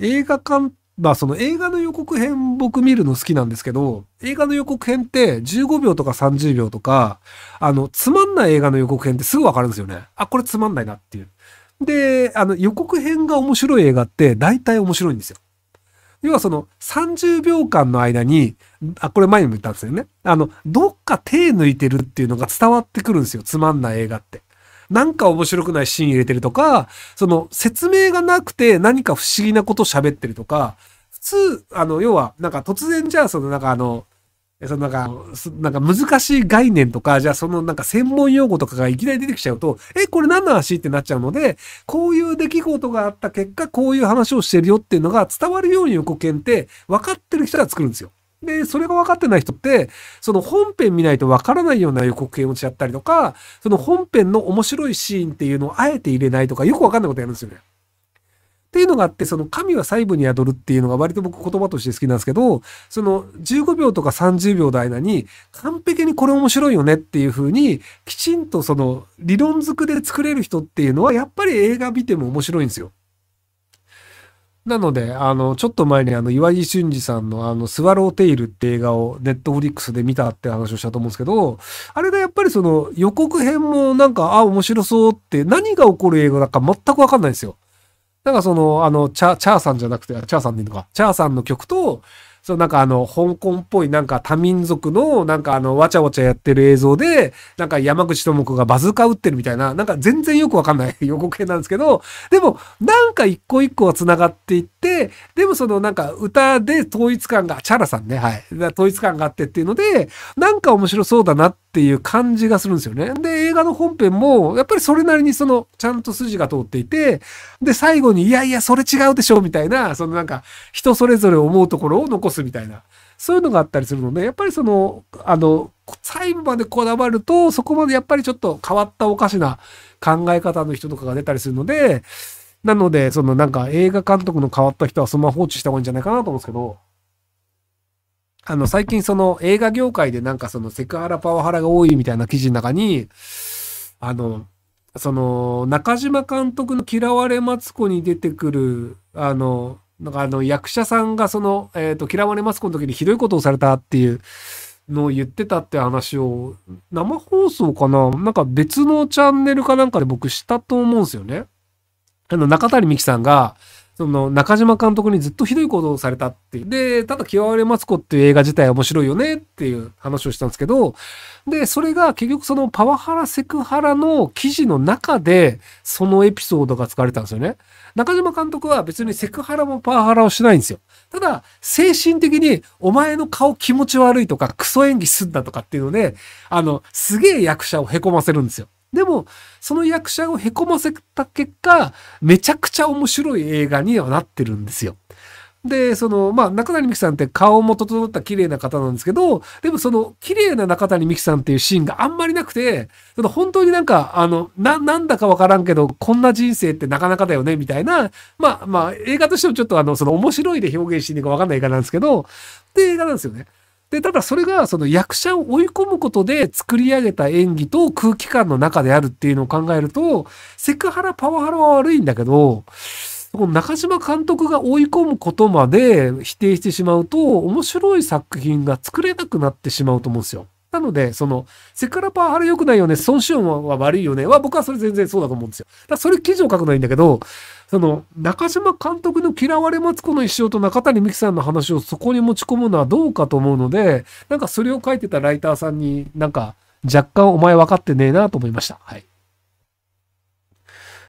映画館、まあその映画の予告編僕見るの好きなんですけど、映画の予告編って15秒とか30秒とか、あの、つまんない映画の予告編ってすぐわかるんですよね。あ、これつまんないなっていう。で、あの、予告編が面白い映画って大体面白いんですよ。要はその30秒間の間に、あ、これ前にも言ったんですよね。あの、どっか手抜いてるっていうのが伝わってくるんですよ。つまんない映画って。なんか面白くないシーン入れてるとか、その説明がなくて何か不思議なこと喋ってるとか、普通、あの、要は、なんか突然じゃあ、そのなんかあの、そのなんか、なんか難しい概念とか、じゃあそのなんか専門用語とかがいきなり出てきちゃうと、え、これ何の話ってなっちゃうので、こういう出来事があった結果、こういう話をしてるよっていうのが伝わるように横剣って分かってる人が作るんですよ。で、それが分かってない人って、その本編見ないと分からないような予告編をしちゃったりとか、その本編の面白いシーンっていうのをあえて入れないとか、よく分かんないことやるんですよね。っていうのがあって、その神は細部に宿るっていうのが割と僕言葉として好きなんですけど、その15秒とか30秒の間に完璧にこれ面白いよねっていう風に、きちんとその理論づくで作れる人っていうのはやっぱり映画見ても面白いんですよ。なので、あの、ちょっと前にあの、岩井俊二さんのあの、スワローテイルって映画をネットフリックスで見たって話をしたと思うんですけど、あれがやっぱりその予告編もなんか、あ、面白そうって何が起こる映画だか全くわかんないんですよ。なんかその、あの、チャ、チャーさんじゃなくて、チャーさんでいいのか、チャーさんの曲と、そうなんかあの、香港っぽいなんか多民族のなんかあの、わちゃわちゃやってる映像で、なんか山口智子がバズーカ撃ってるみたいな、なんか全然よくわかんない 予告編なんですけど、でもなんか一個一個は繋がっていって、でもそのなんか歌で統一感が、チャラさんね、はい。統一感があってっていうので、なんか面白そうだなってっていう感じがするんですよね。で、映画の本編も、やっぱりそれなりにその、ちゃんと筋が通っていて、で、最後に、いやいや、それ違うでしょ、みたいな、そのなんか、人それぞれ思うところを残すみたいな、そういうのがあったりするので、やっぱりその、あの、細部までこだわると、そこまでやっぱりちょっと変わったおかしな考え方の人とかが出たりするので、なので、そのなんか映画監督の変わった人はそのまま放置した方がいいんじゃないかなと思うんですけど、あの、最近その映画業界でなんかそのセクハラパワハラが多いみたいな記事の中に、あの、その、中島監督の嫌われマツコに出てくる、あの、なんかあの役者さんがその、えっ、ー、と、嫌われマツコの時にひどいことをされたっていうのを言ってたって話を、生放送かななんか別のチャンネルかなんかで僕したと思うんですよね。あの、中谷美紀さんが、その中島監督にずっとひどいことをされたっていう。で、ただ極まれマツコっていう映画自体面白いよねっていう話をしたんですけど、で、それが結局そのパワハラセクハラの記事の中で、そのエピソードが使われたんですよね。中島監督は別にセクハラもパワハラをしないんですよ。ただ、精神的にお前の顔気持ち悪いとか、クソ演技すんだとかっていうので、あの、すげえ役者を凹ませるんですよ。でも、その役者を凹ませた結果、めちゃくちゃ面白い映画にはなってるんですよ。で、その、まあ、中谷美紀さんって顔も整った綺麗な方なんですけど、でもその、綺麗な中谷美紀さんっていうシーンがあんまりなくて、その本当になんか、あの、な、なんだかわからんけど、こんな人生ってなかなかだよね、みたいな、まあ、まあ、映画としてもちょっとあの、その面白いで表現していいのかわかんない映画なんですけど、って映画なんですよね。で、ただそれがその役者を追い込むことで作り上げた演技と空気感の中であるっていうのを考えると、セクハラ、パワハラは悪いんだけど、中島監督が追い込むことまで否定してしまうと、面白い作品が作れなくなってしまうと思うんですよ。なので、その、セクハラパワハラ良くないよね、損子音は悪いよね、は僕はそれ全然そうだと思うんですよ。だそれ記事を書くのはいいんだけど、その、中島監督の嫌われ松子の一生と中谷美紀さんの話をそこに持ち込むのはどうかと思うので、なんかそれを書いてたライターさんになんか、若干お前分かってねえなと思いました。はい。